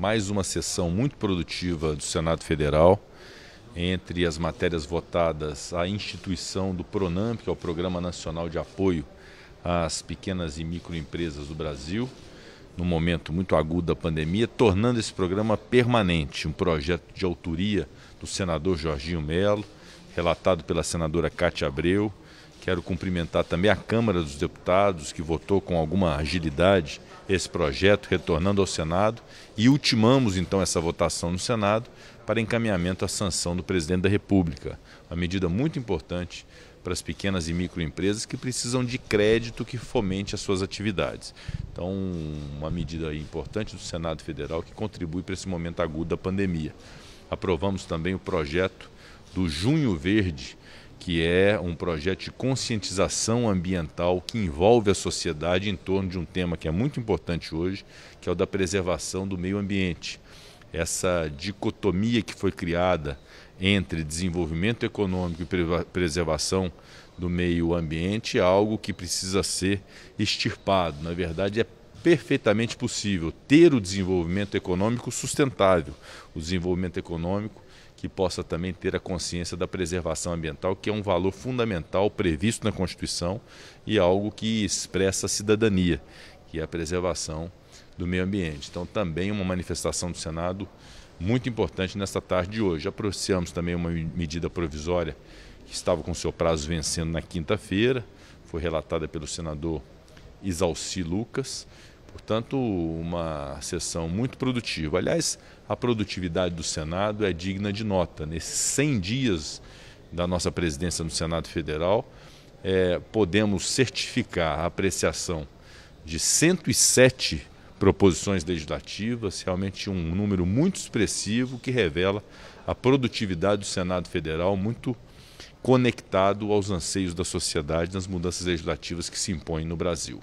mais uma sessão muito produtiva do Senado Federal. Entre as matérias votadas, a instituição do PRONAMP, que é o Programa Nacional de Apoio às Pequenas e Microempresas do Brasil, no momento muito agudo da pandemia, tornando esse programa permanente, um projeto de autoria do senador Jorginho Melo, relatado pela senadora Cátia Abreu, Quero cumprimentar também a Câmara dos Deputados, que votou com alguma agilidade esse projeto, retornando ao Senado, e ultimamos então essa votação no Senado para encaminhamento à sanção do presidente da República. Uma medida muito importante para as pequenas e microempresas que precisam de crédito que fomente as suas atividades. Então, uma medida importante do Senado Federal que contribui para esse momento agudo da pandemia. Aprovamos também o projeto do Junho Verde, que é um projeto de conscientização ambiental que envolve a sociedade em torno de um tema que é muito importante hoje, que é o da preservação do meio ambiente. Essa dicotomia que foi criada entre desenvolvimento econômico e preservação do meio ambiente é algo que precisa ser extirpado. Na verdade, é perfeitamente possível ter o desenvolvimento econômico sustentável, o desenvolvimento econômico que possa também ter a consciência da preservação ambiental, que é um valor fundamental previsto na Constituição e algo que expressa a cidadania, que é a preservação do meio ambiente. Então, também uma manifestação do Senado muito importante nesta tarde de hoje. Apreciamos também uma medida provisória que estava com seu prazo vencendo na quinta-feira, foi relatada pelo senador Isalci Lucas, Portanto, uma sessão muito produtiva. Aliás, a produtividade do Senado é digna de nota. Nesses 100 dias da nossa presidência no Senado Federal, é, podemos certificar a apreciação de 107 proposições legislativas, realmente um número muito expressivo que revela a produtividade do Senado Federal muito conectado aos anseios da sociedade nas mudanças legislativas que se impõem no Brasil.